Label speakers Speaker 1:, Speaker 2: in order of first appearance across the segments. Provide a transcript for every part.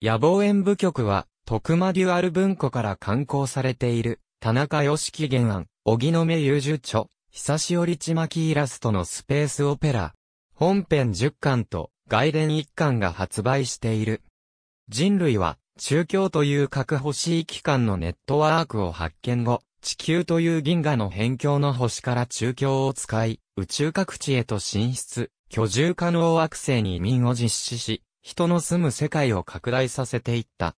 Speaker 1: 野望演舞局は、徳間デュアル文庫から刊行されている、田中義樹原案、荻野目優樹著、久しおりちまきイラストのスペースオペラ。本編10巻と外伝1巻が発売している。人類は、中共という核い機関のネットワークを発見後、地球という銀河の辺境の星から中共を使い、宇宙各地へと進出、居住可能惑星に移民を実施し、人の住む世界を拡大させていった。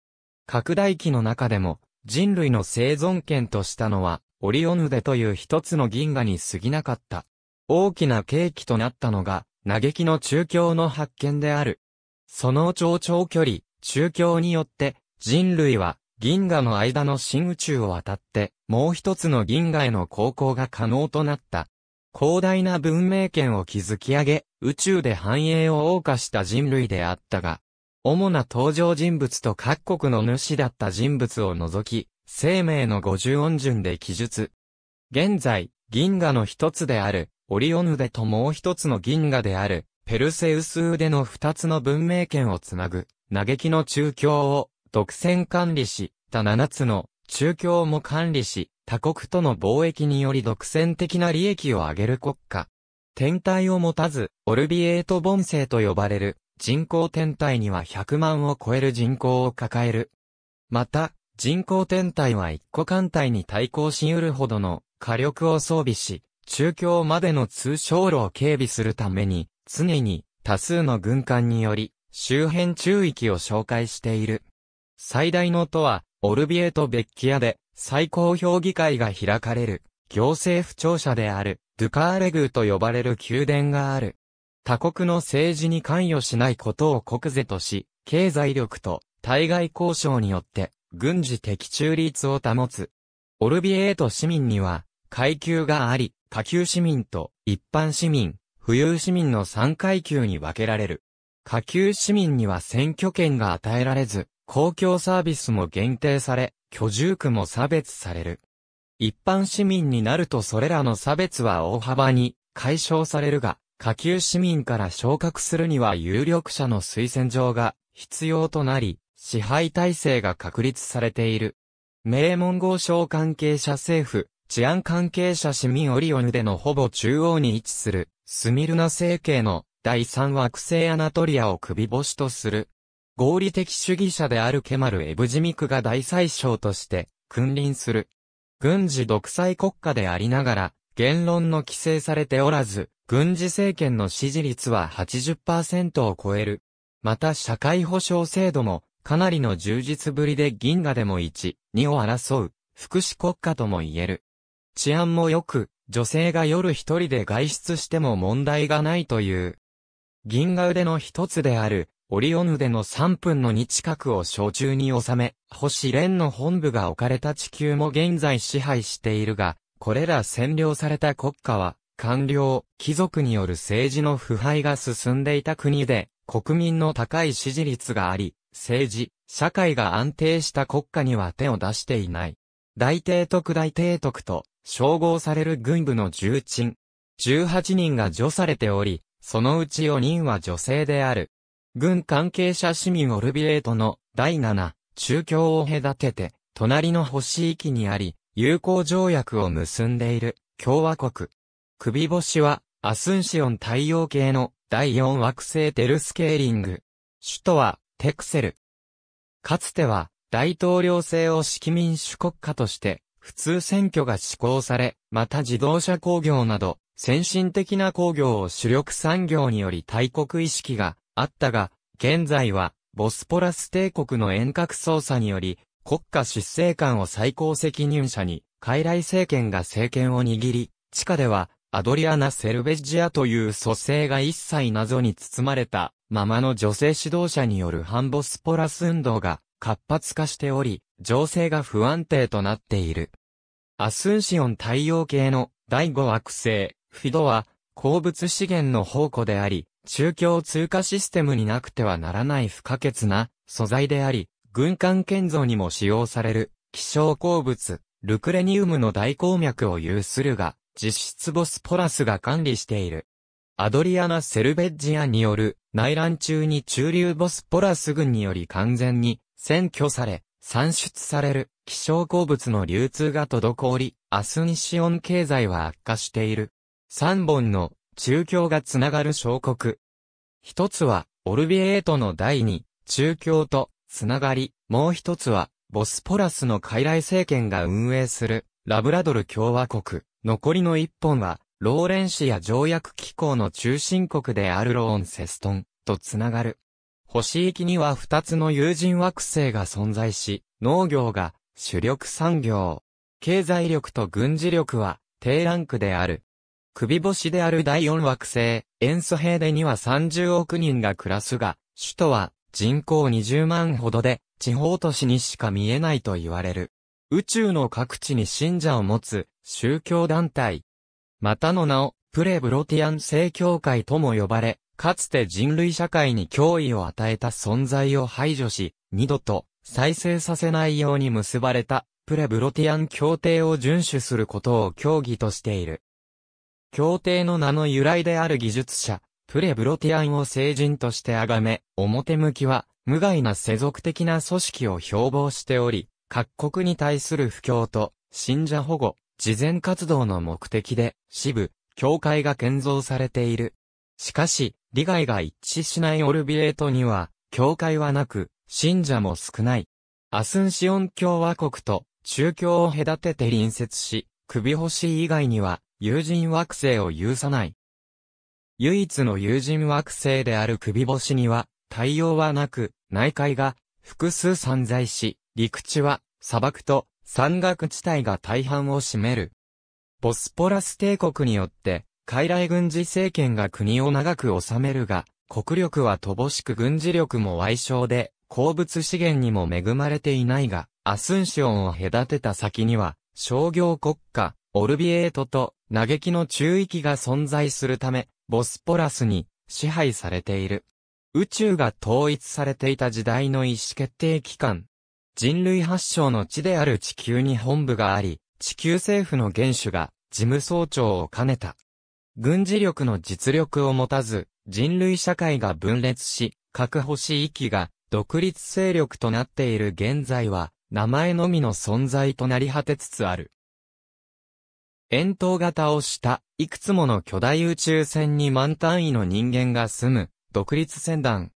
Speaker 1: 拡大期の中でも、人類の生存権としたのは、オリオヌデという一つの銀河に過ぎなかった。大きな契機となったのが、嘆きの中京の発見である。その超長距離、中京によって、人類は、銀河の間の新宇宙を渡って、もう一つの銀河への航行が可能となった。広大な文明圏を築き上げ、宇宙で繁栄を謳歌した人類であったが、主な登場人物と各国の主だった人物を除き、生命の五十音順で記述。現在、銀河の一つである、オリオヌデともう一つの銀河である、ペルセウス腕の二つの文明圏をつなぐ、嘆きの中共を独占管理し、他七つの中共も管理し、他国との貿易により独占的な利益を上げる国家。天体を持たず、オルビエート盆星と呼ばれる人工天体には100万を超える人口を抱える。また、人工天体は一個艦隊に対抗し得るほどの火力を装備し、中京までの通称路を警備するために、常に多数の軍艦により、周辺中域を紹介している。最大の都は、オルビエート・ベッキアで、最高評議会が開かれる、行政府庁舎である、ドゥカーレ宮と呼ばれる宮殿がある。他国の政治に関与しないことを国是とし、経済力と対外交渉によって、軍事的中立を保つ。オルビエート市民には、階級があり、下級市民と一般市民、富裕市民の3階級に分けられる。下級市民には選挙権が与えられず、公共サービスも限定され、居住区も差別される。一般市民になるとそれらの差別は大幅に解消されるが、下級市民から昇格するには有力者の推薦状が必要となり、支配体制が確立されている。名門号省関係者政府、治安関係者市民オリオンでのほぼ中央に位置する、スミルナ政権の第3惑星アナトリアを首星とする合理的主義者であるケマル・エブジミクが大宰相として君臨する。軍事独裁国家でありながら、言論の規制されておらず、軍事政権の支持率は80%を超える。また社会保障制度も、かなりの充実ぶりで銀河でも1、2を争う、福祉国家とも言える。治安も良く、女性が夜一人で外出しても問題がないという。銀河腕の一つである、オリオヌでの3分の2近くを小中に収め、星連の本部が置かれた地球も現在支配しているが、これら占領された国家は、官僚、貴族による政治の腐敗が進んでいた国で、国民の高い支持率があり、政治、社会が安定した国家には手を出していない。大帝徳大帝徳と称号される軍部の重鎮。18人が除されており、そのうち4人は女性である。軍関係者市民オルビレートの第7、中共を隔てて、隣の星域にあり、友好条約を結んでいる共和国。首星は、アスンシオン太陽系の第4惑星テルスケーリング。首都は、テクセル。かつては、大統領制を式民主国家として、普通選挙が施行され、また自動車工業など、先進的な工業を主力産業により大国意識があったが、現在は、ボスポラス帝国の遠隔操作により、国家執政官を最高責任者に、傀儡政権が政権を握り、地下では、アドリアナ・セルベジアという蘇生が一切謎に包まれた、ままの女性指導者による反ボスポラス運動が活発化しており、情勢が不安定となっている。アスンシオン太陽系の第5惑星、フィドは、鉱物資源の宝庫であり、中共通貨システムになくてはならない不可欠な素材であり、軍艦建造にも使用される希少鉱物、ルクレニウムの大鉱脈を有するが、実質ボスポラスが管理している。アドリアナ・セルベッジアによる内乱中に中流ボスポラス軍により完全に占拠され、産出される希少鉱物の流通が滞り、アスニシオン経済は悪化している。3本の中共がつながる小国。一つは、オルビエートの第二、中共と、つながり、もう一つは、ボスポラスの傀儡政権が運営する、ラブラドル共和国。残りの一本は、ローレンシア条約機構の中心国であるローンセストン、とつながる。星域には二つの友人惑星が存在し、農業が主力産業。経済力と軍事力は低ランクである。首星である第四惑星、塩素ヘーデには30億人が暮らすが、首都は人口20万ほどで、地方都市にしか見えないと言われる。宇宙の各地に信者を持つ宗教団体。またの名をプレブロティアン正教会とも呼ばれ、かつて人類社会に脅威を与えた存在を排除し、二度と再生させないように結ばれたプレブロティアン協定を遵守することを協議としている。協定の名の由来である技術者、プレブロティアンを聖人として崇め、表向きは、無害な世俗的な組織を標榜しており、各国に対する布教と、信者保護、慈善活動の目的で、支部、教会が建造されている。しかし、利害が一致しないオルビエートには、教会はなく、信者も少ない。アスンシオン共和国と、中共を隔てて隣接し、首星以外には、友人惑星を有さない。唯一の友人惑星である首星には、太陽はなく、内海が複数散在し、陸地は砂漠と山岳地帯が大半を占める。ボスポラス帝国によって、傀儡軍事政権が国を長く治めるが、国力は乏しく軍事力も矮小で、鉱物資源にも恵まれていないが、アスンシオンを隔てた先には、商業国家、オルビエートと嘆きの中域が存在するため、ボスポラスに支配されている。宇宙が統一されていた時代の意思決定機関。人類発祥の地である地球に本部があり、地球政府の元首が事務総長を兼ねた。軍事力の実力を持たず、人類社会が分裂し、核保守域が独立勢力となっている現在は、名前のみの存在となり果てつつある。円筒型をした、いくつもの巨大宇宙船に万単位の人間が住む、独立船団。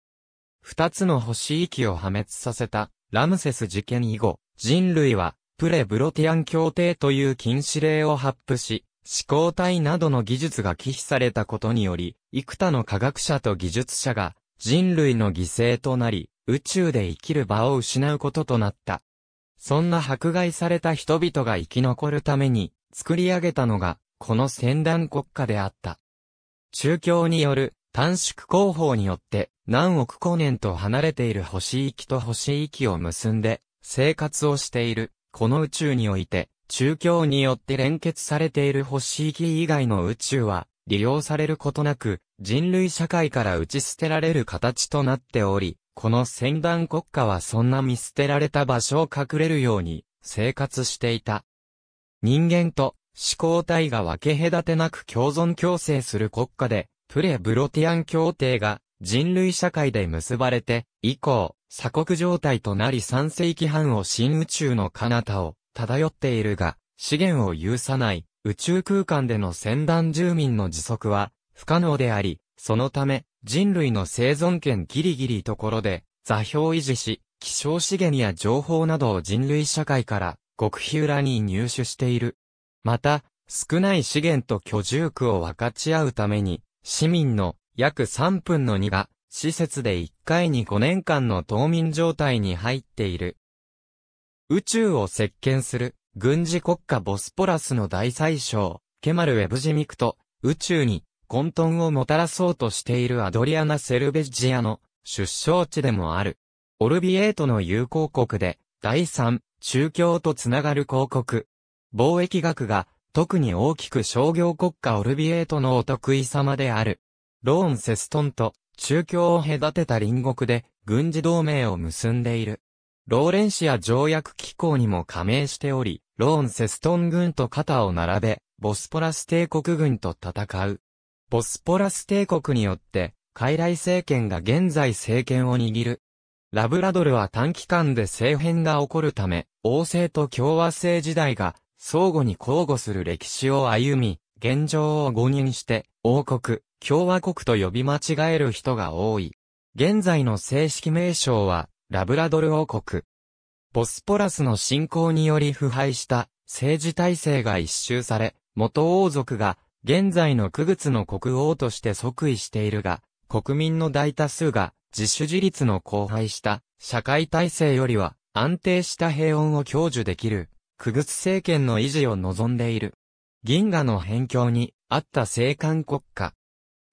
Speaker 1: 二つの星域を破滅させた、ラムセス事件以後、人類は、プレブロティアン協定という禁止令を発布し、思考体などの技術が忌避されたことにより、幾多の科学者と技術者が、人類の犠牲となり、宇宙で生きる場を失うこととなった。そんな迫害された人々が生き残るために、作り上げたのが、この戦団国家であった。中共による短縮工法によって何億光年と離れている星域と星域を結んで生活をしているこの宇宙において中共によって連結されている星域以外の宇宙は利用されることなく人類社会から打ち捨てられる形となっており、この戦団国家はそんな見捨てられた場所を隠れるように生活していた。人間と思考体が分け隔てなく共存共生する国家で、プレブロティアン協定が人類社会で結ばれて、以降、鎖国状態となり3世紀半を新宇宙の彼方を漂っているが、資源を有さない宇宙空間での先端住民の持続は不可能であり、そのため人類の生存権ギリギリところで座標維持し、希少資源や情報などを人類社会から極秘裏に入手している。また、少ない資源と居住区を分かち合うために、市民の約3分の2が、施設で1回に5年間の冬眠状態に入っている。宇宙を席巻する、軍事国家ボスポラスの大宰相、ケマル・ウェブジミクと、宇宙に混沌をもたらそうとしているアドリアナ・セルベジアの出生地でもある。オルビエートの友好国で、第3、宗教とつながる広告。貿易学が特に大きく商業国家オルビエートのお得意様である。ローン・セストンと中共を隔てた隣国で軍事同盟を結んでいる。ローレンシア条約機構にも加盟しており、ローン・セストン軍と肩を並べ、ボスポラス帝国軍と戦う。ボスポラス帝国によって、傀儡政権が現在政権を握る。ラブラドルは短期間で政変が起こるため、王政と共和制時代が相互に交互する歴史を歩み、現状を誤認して王国、共和国と呼び間違える人が多い。現在の正式名称はラブラドル王国。ボスポラスの侵攻により腐敗した政治体制が一周され、元王族が現在の区月の国王として即位しているが、国民の大多数が自主自立の荒廃した社会体制よりは安定した平穏を享受できる、区別政権の維持を望んでいる。銀河の辺境にあった政官国家。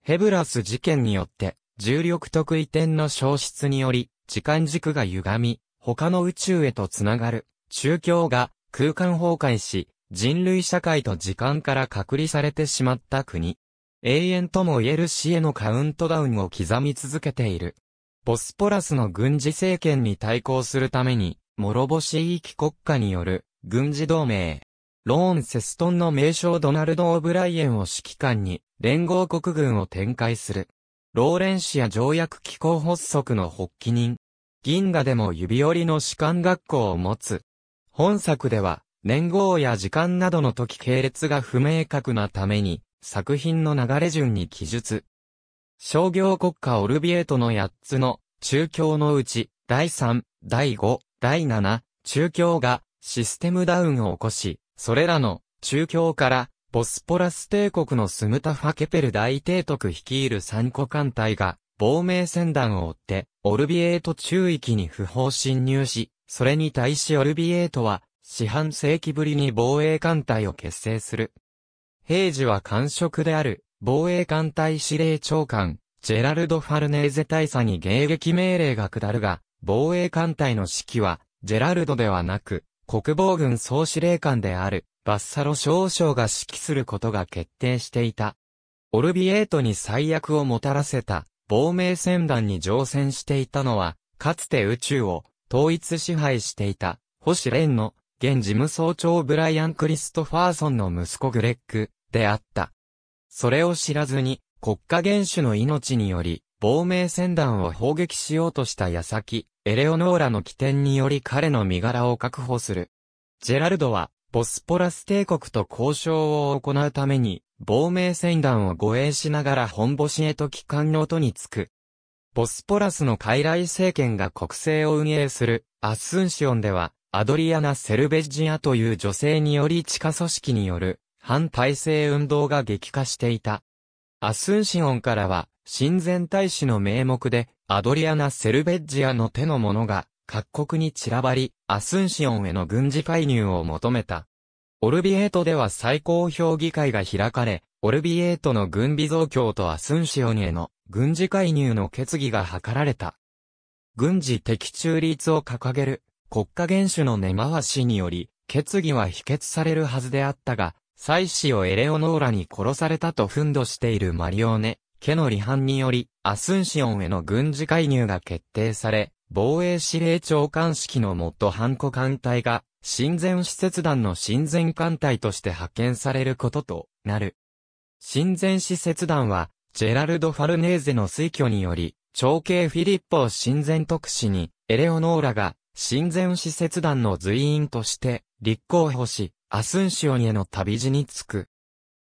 Speaker 1: ヘブラス事件によって、重力得異点の消失により、時間軸が歪み、他の宇宙へとつながる、中共が空間崩壊し、人類社会と時間から隔離されてしまった国。永遠とも言える死へのカウントダウンを刻み続けている。ボスポラスの軍事政権に対抗するために、諸星域国家による軍事同盟。ローン・セストンの名称ドナルド・オブライエンを指揮官に連合国軍を展開する。ローレンシア条約機構発足の発起人。銀河でも指折りの士官学校を持つ。本作では、年号や時間などの時系列が不明確なために、作品の流れ順に記述、商業国家オルビエートの8つの中共のうち、第3、第5、第7、中共がシステムダウンを起こし、それらの中共からボスポラス帝国のスムタファケペル大帝徳率いる三個艦隊が亡命船団を追って、オルビエート中域に不法侵入し、それに対しオルビエートは、四半世紀ぶりに防衛艦隊を結成する。平時は官職である防衛艦隊司令長官、ジェラルド・ファルネーゼ大佐に迎撃命令が下るが、防衛艦隊の指揮は、ジェラルドではなく、国防軍総司令官である、バッサロ少将が指揮することが決定していた。オルビエートに最悪をもたらせた、亡命船団に乗船していたのは、かつて宇宙を統一支配していた、星ンの、現事務総長ブライアン・クリストファーソンの息子グレッグであった。それを知らずに、国家元首の命により、亡命船団を砲撃しようとした矢先、エレオノーラの起点により彼の身柄を確保する。ジェラルドは、ボスポラス帝国と交渉を行うために、亡命船団を護衛しながら本星へと帰還の音につく。ボスポラスの傀儡政権が国政を運営するアッスンシオンでは、アドリアナ・セルベジアという女性により地下組織による反体制運動が激化していた。アスンシオンからは、親善大使の名目で、アドリアナ・セルベッジアの手の者が、各国に散らばり、アスンシオンへの軍事介入を求めた。オルビエートでは最高評議会が開かれ、オルビエートの軍備増強とアスンシオンへの軍事介入の決議が図られた。軍事的中立を掲げる国家元首の根回しにより、決議は否決されるはずであったが、妻子をエレオノーラに殺されたと憤怒しているマリオネ、家の離反により、アスンシオンへの軍事介入が決定され、防衛司令長官式の元ハンコ艦隊が、親善使節団の親善艦隊として派遣されることとなる。親善使節団は、ジェラルド・ファルネーゼの推挙により、長兄フィリッポを親善特使に、エレオノーラが、親善使節団の随員として、立候補し、アスンシオンへの旅路に着く。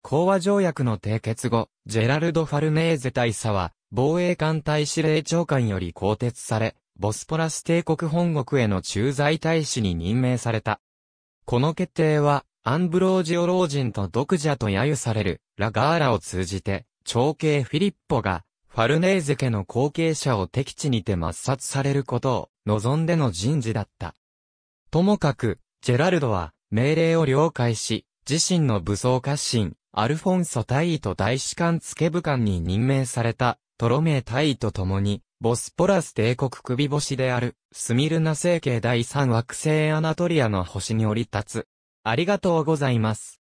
Speaker 1: 講和条約の締結後、ジェラルド・ファルネーゼ大佐は、防衛艦隊司令長官より更迭され、ボスポラス帝国本国への駐在大使に任命された。この決定は、アンブロージオ老人と独者と揶揄される、ラガーラを通じて、長兄フィリッポが、ファルネーゼ家の後継者を敵地にて抹殺されることを、望んでの人事だった。ともかく、ジェラルドは、命令を了解し、自身の武装家臣、アルフォンソ大尉と大使館付部官に任命された、トロメイ大尉と共に、ボスポラス帝国首星である、スミルナ星系第三惑星アナトリアの星に降り立つ。ありがとうございます。